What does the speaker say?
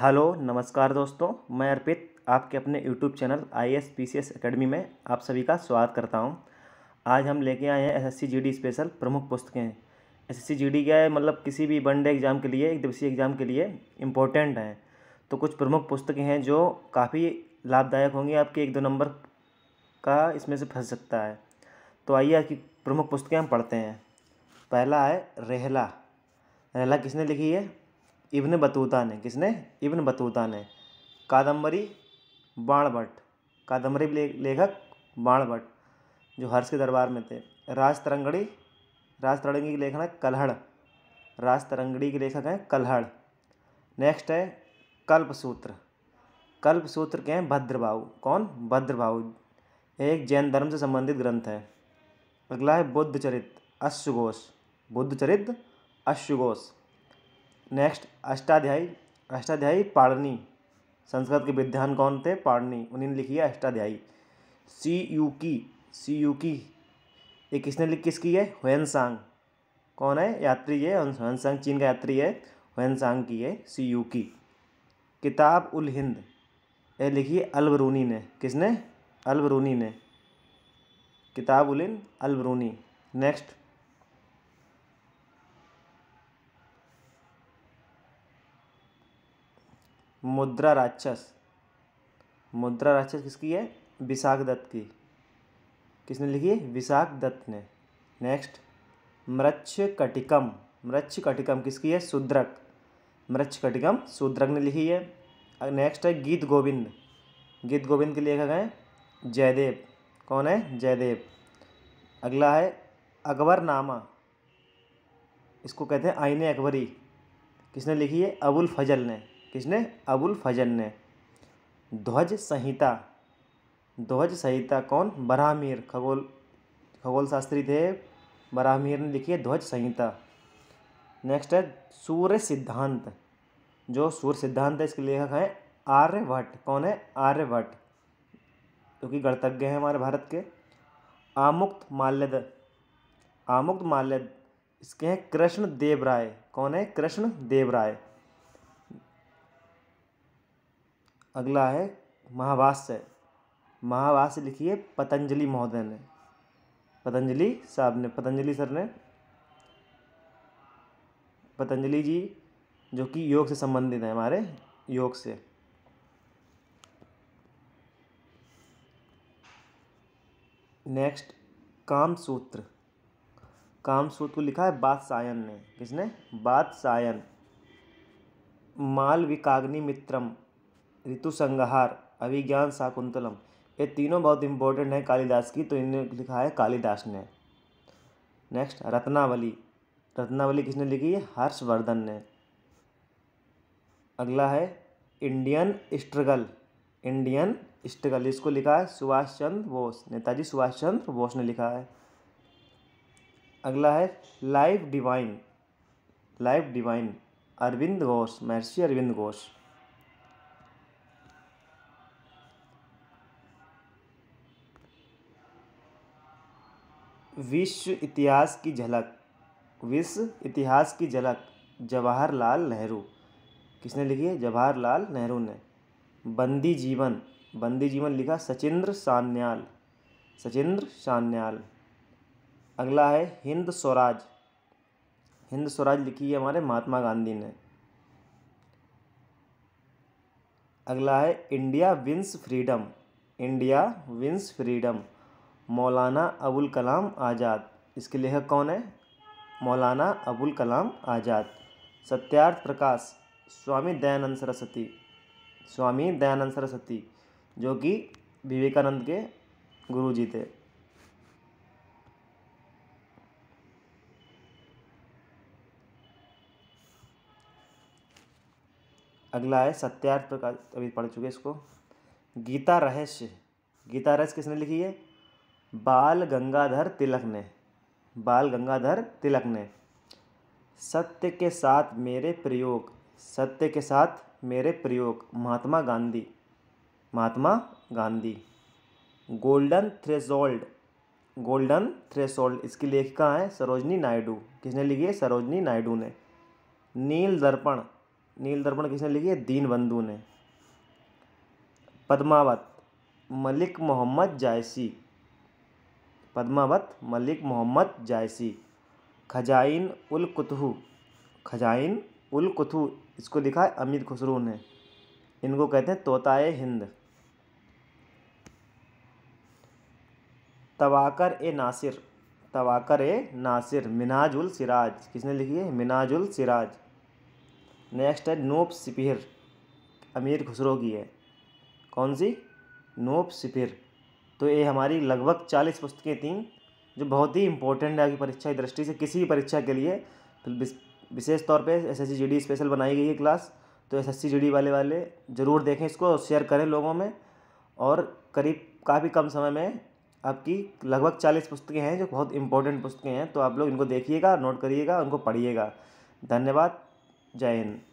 hello नमस्कार दोस्तों मैं अर्पित आपके अपने YouTube channel I S P C S academy में आप सभी का स्वागत करता हूं आज हम लेके आए हैं एसएससी जीडी स्पेशल प्रमुख पुस्तकें एसएससी जीडी क्या है मतलब किसी भी वनडे एग्ज़ाम के लिए एक दिवसीय एग्ज़ाम के लिए इम्पोर्टेंट हैं तो कुछ प्रमुख पुस्तकें हैं जो काफ़ी लाभदायक होंगी आपके एक दो नंबर का इसमें से फंस सकता है तो आइए आज की प्रमुख पुस्तकें हम पढ़ते हैं पहला है रेहला रेहला किसने लिखी है इब्न बतूता ने किसने इब्न बतूता ने कादम्बरी बाणभट्ट कादम्बरी ले, लेखक बाणभट्ट जो हर्ष के दरबार में थे राज तरंगड़ी राज तरंगी के लेखक है कलहड़ राज तरंगड़ी के लेखक हैं कलहड़ नेक्स्ट है कल्पसूत्र कल्पसूत्र के हैं भद्रभाऊ कौन भद्रभाऊ एक जैन धर्म से संबंधित ग्रंथ है अगला है बुद्ध चरित अश्वघोष चरित अश्वघोष नेक्स्ट अष्टाध्यायी अष्टाध्यायी पाड़नी संस्कृत के विद्वान कौन थे पाड़नी उन्हें लिखी है अष्टाध्यायी सी यू की सी यू की ये किसने लिख किसकी है हुएनसांग कौन है यात्री है हुएनसांग चीन का यात्री है हुएनसांग की है सी यू की किताब उल हिंद ये लिखी है अलबरूनी ने किसने अलबरूनी ने किताब उल हिंद अलबरूनी नेक्स्ट मुद्रा राक्षस मुद्रा राक्षस किसकी है विशाख दत्त की किसने लिखी है विशाख दत्त ने नेक्स्ट मृक्ष कटिकम मृक्ष कटिकम किसकी है सुद्रक मृक्ष कटिकम शूद्रक ने लिखी है नेक्स्ट है गीत गोविंद गीत गोविंद के लेखक हैं जयदेव कौन है जयदेव अगला है अकबरनामा इसको कहते हैं आईने अकबरी किसने लिखी है अबुल फजल ने किसने अबुल फजल ने ध्वज संहिता ध्वज संहिता कौन बराहमीर खगोल खगोल शास्त्री थे बराहमीर ने लिखी है ध्वज संहिता नेक्स्ट है सूर्य सिद्धांत जो सूर्य सिद्धांत है इसके लेखक हैं आर्यभट्ट कौन है आर्यभट्ट क्योंकि तो गणतज्ञ हैं हमारे भारत के आमुक्त माल्यद आमुक्त माल्यद इसके हैं कृष्ण देवराय कौन है कृष्ण देवराय अगला है महावास्य महावास्य लिखिए पतंजलि महोदय ने पतंजलि साहब ने पतंजलि सर ने पतंजलि जी जो कि योग से संबंधित हैं हमारे योग से नेक्स्ट काम सूत्र काम सूत्र को लिखा है बादशायन ने किसने बादशायन माल विकाग्नि मित्रम ऋतु संगहार अभिज्ञान शाकुंतलम ये तीनों बहुत इंपॉर्टेंट हैं कालिदास की तो इन्हें लिखा है कालिदास ने नेक्स्ट रत्नावली रत्नावली किसने लिखी है हर्षवर्धन ने अगला है इंडियन स्ट्रगल इंडियन स्ट्रगल इसको लिखा है सुभाष चंद्र बोस नेताजी सुभाष चंद्र बोस ने लिखा है अगला है life divine life divine Arvind Ghosh Maharshi Arvind Ghosh विश्व इतिहास की झलक विश्व इतिहास की झलक जवाहरलाल नेहरू किसने लिखी है जवाहरलाल नेहरू ने बंदी जीवन बंदी जीवन लिखा सचिंद्र सान्याल सचिंद्र सान्याल अगला है हिंद स्वराज हिंद स्वराज लिखी है हमारे महात्मा गांधी ने अगला है India wins freedom India wins freedom Maulana Abul कलाम आज़ाद इसके लेखक कौन है मौलाना अबुल कलाम आज़ाद सत्यार्थ प्रकाश स्वामी दयानंद सरस्वती स्वामी दयानंद सरस्वती जो कि विवेकानंद के गुरु जी थे अगला है सत्यार्थ प्रकाश अभी पढ़ चुके इसको गीता रहस्य गीता रहस्य किसने लिखी है बाल गंगाधर तिलक ने बाल गंगाधर तिलक ने सत्य के साथ मेरे प्रयोग सत्य के साथ मेरे प्रयोग Mahatma Gandhi Mahatma Gandhi golden threshold golden threshold इसकी लेखिका हैं सरोजनी नायडू किसने लिखी है सरोजनी नायडू ने नील दर्पण नील दर्पण किसने लिखी है बंधु ने पद्मावत मलिक मोहम्मद जायसी पद्मावत मलिक मोहम्मद जायसी खजाइन उल कुतु खजाइन उल कुतु इसको लिखा है अमित खुसरू ने इनको कहते हैं तोताए हिंद तवाकर ए नासिर तवाकर ए नासिर मिनाज उल सिराज किसने लिखी है मिनाज उल सिराज नेक्स्ट है नोब सिपिर अमीर खुसरो की है कौन सी नोब सिपिर तो ये हमारी लगभग चालीस पुस्तकें थीं जो बहुत ही इंपॉर्टेंट है आपकी परीक्षा की दृष्टि से किसी भी परीक्षा के लिए तो विशेष तौर पे एस एस स्पेशल बनाई गई है क्लास तो एस एस वाले वाले ज़रूर देखें इसको शेयर करें लोगों में और करीब काफ़ी कम समय में आपकी लगभग चालीस पुस्तकें हैं जो बहुत इंपॉर्टेंट पुस्तकें हैं तो आप लोग इनको देखिएगा नोट करिएगा उनको पढ़िएगा धन्यवाद जय हिंद